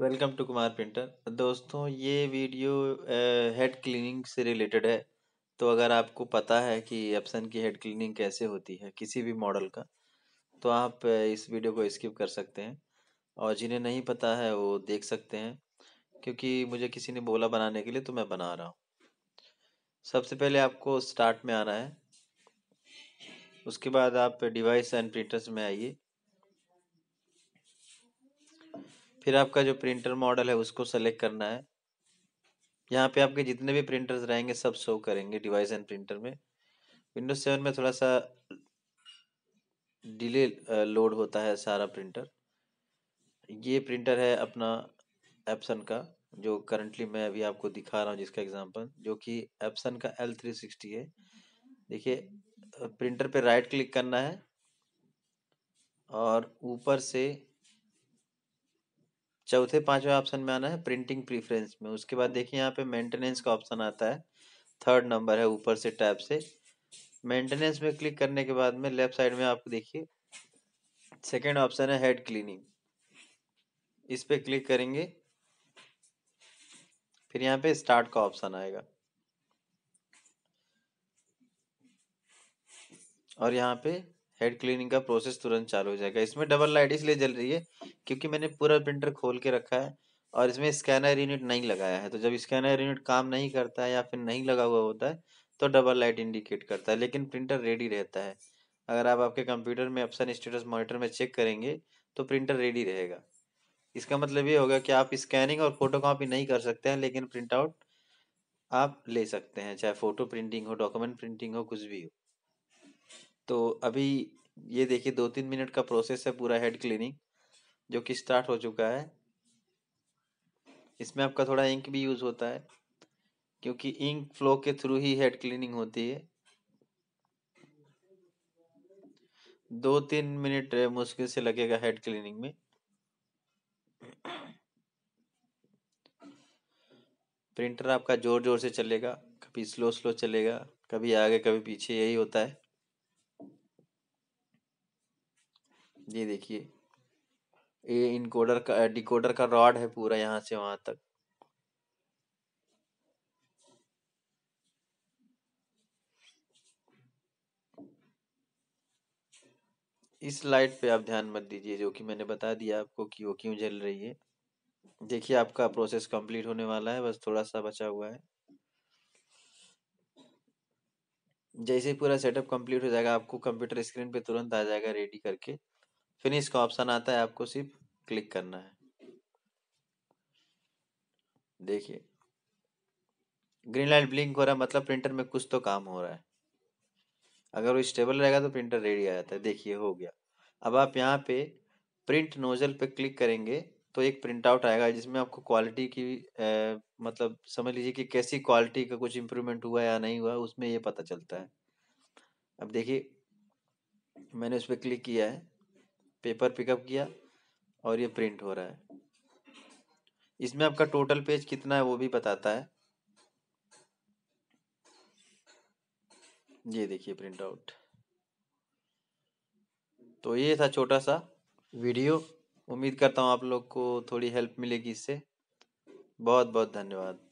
welcome to Kumar painter दोस्तों ये video head cleaning से रिलेटेड है तो अगर आपको पता है कि एप्सन की हेड क्लीनिंग कैसे होती है किसी भी मॉडल का तो आप इस वीडियो को स्किप कर सकते हैं और जिन्हें नहीं पता है वो देख सकते हैं क्योंकि मुझे किसी ने बोला बनाने के लिए तो मैं बना रहा हूँ सबसे पहले आपको स्टार्ट में आना है उसके बाद आप डिवाइस एंड प्रिंटर्स में आइए फिर आपका जो प्रिंटर मॉडल है उसको सेलेक्ट करना है यहाँ पे आपके जितने भी प्रिंटर्स रहेंगे सब शो करेंगे डिवाइस एंड प्रिंटर में विंडोज सेवन में थोड़ा सा डिले लोड होता है सारा प्रिंटर ये प्रिंटर है अपना एप्सन का जो करंटली मैं अभी आपको दिखा रहा हूँ जिसका एग्जांपल जो कि एप्सन का एल थ्री सिक्सटी है देखिए प्रिंटर पे राइट क्लिक करना है और ऊपर से चौथे पांचवें ऑप्शन में आना है प्रिंटिंग प्रीफरेंस में उसके बाद देखिए यहाँ पे मेंटेनेंस का ऑप्शन आता है थर्ड नंबर है ऊपर से टैब से मेंटेनेंस में क्लिक करने के बाद में लेफ्ट साइड में आप देखिए सेकेंड ऑप्शन है हेड क्लीनिंग इस पर क्लिक करेंगे फिर यहाँ पे स्टार्ट का ऑप्शन आएगा और यहाँ पे हेड क्लीनिंग का प्रोसेस तुरंत चालू हो जाएगा इसमें डबल लाइट इसलिए जल रही है क्योंकि मैंने पूरा प्रिंटर खोल के रखा है और इसमें स्कैनर यूनिट नहीं लगाया है तो जब स्कैनर यूनिट काम नहीं करता है या फिर नहीं लगा हुआ होता है तो डबल लाइट इंडिकेट करता है लेकिन प्रिंटर रेडी रहता है अगर आप आपके कंप्यूटर में ऑप्शन स्टेटस मॉनिटर में चेक करेंगे तो प्रिंटर रेडी रहेगा इसका मतलब ये होगा कि आप स्कैनिंग और फोटो कॉपी नहीं कर सकते हैं लेकिन प्रिंट आउट आप ले सकते हैं चाहे फोटो प्रिंटिंग हो डॉक्यूमेंट प्रिंटिंग हो कुछ भी हो तो अभी ये देखिए दो तीन मिनट का प्रोसेस है पूरा हेड क्लीनिंग जो कि स्टार्ट हो चुका है इसमें आपका थोड़ा इंक भी यूज़ होता है क्योंकि इंक फ्लो के थ्रू ही हेड क्लीनिंग होती है दो तीन मिनट मुश्किल से लगेगा हेड क्लीनिंग में प्रिंटर आपका जोर जोर से चलेगा कभी स्लो स्लो चलेगा कभी आगे कभी पीछे यही होता है ये देखिए ये इनकोडर का डिकोडर का रॉड है पूरा यहाँ से वहां तक इस लाइट पे आप ध्यान मत दीजिए जो कि मैंने बता दिया आपको कि वो क्यों जल रही है देखिए आपका प्रोसेस कंप्लीट होने वाला है बस थोड़ा सा बचा हुआ है जैसे पूरा सेटअप कंप्लीट हो जाएगा आपको कंप्यूटर स्क्रीन पे तुरंत आ जाएगा रेडी करके फिनिश का ऑप्शन आता है आपको सिर्फ क्लिक करना है देखिए ग्रीन लाइट ब्लिंक हो रहा है मतलब प्रिंटर में कुछ तो काम हो रहा है अगर वो स्टेबल रहेगा तो प्रिंटर रेडी आ जाता है देखिए हो गया अब आप यहाँ पे प्रिंट नोजल पे क्लिक करेंगे तो एक प्रिंट आउट आएगा जिसमें आपको क्वालिटी की ए, मतलब समझ लीजिए कि कैसी क्वालिटी का कुछ इम्प्रूवमेंट हुआ या नहीं हुआ उसमें ये पता चलता है अब देखिए मैंने उस पर क्लिक किया है पेपर पिकअप किया और ये प्रिंट हो रहा है इसमें आपका टोटल पेज कितना है वो भी बताता है ये देखिए प्रिंट आउट तो ये था छोटा सा वीडियो उम्मीद करता हूँ आप लोग को थोड़ी हेल्प मिलेगी इससे बहुत बहुत धन्यवाद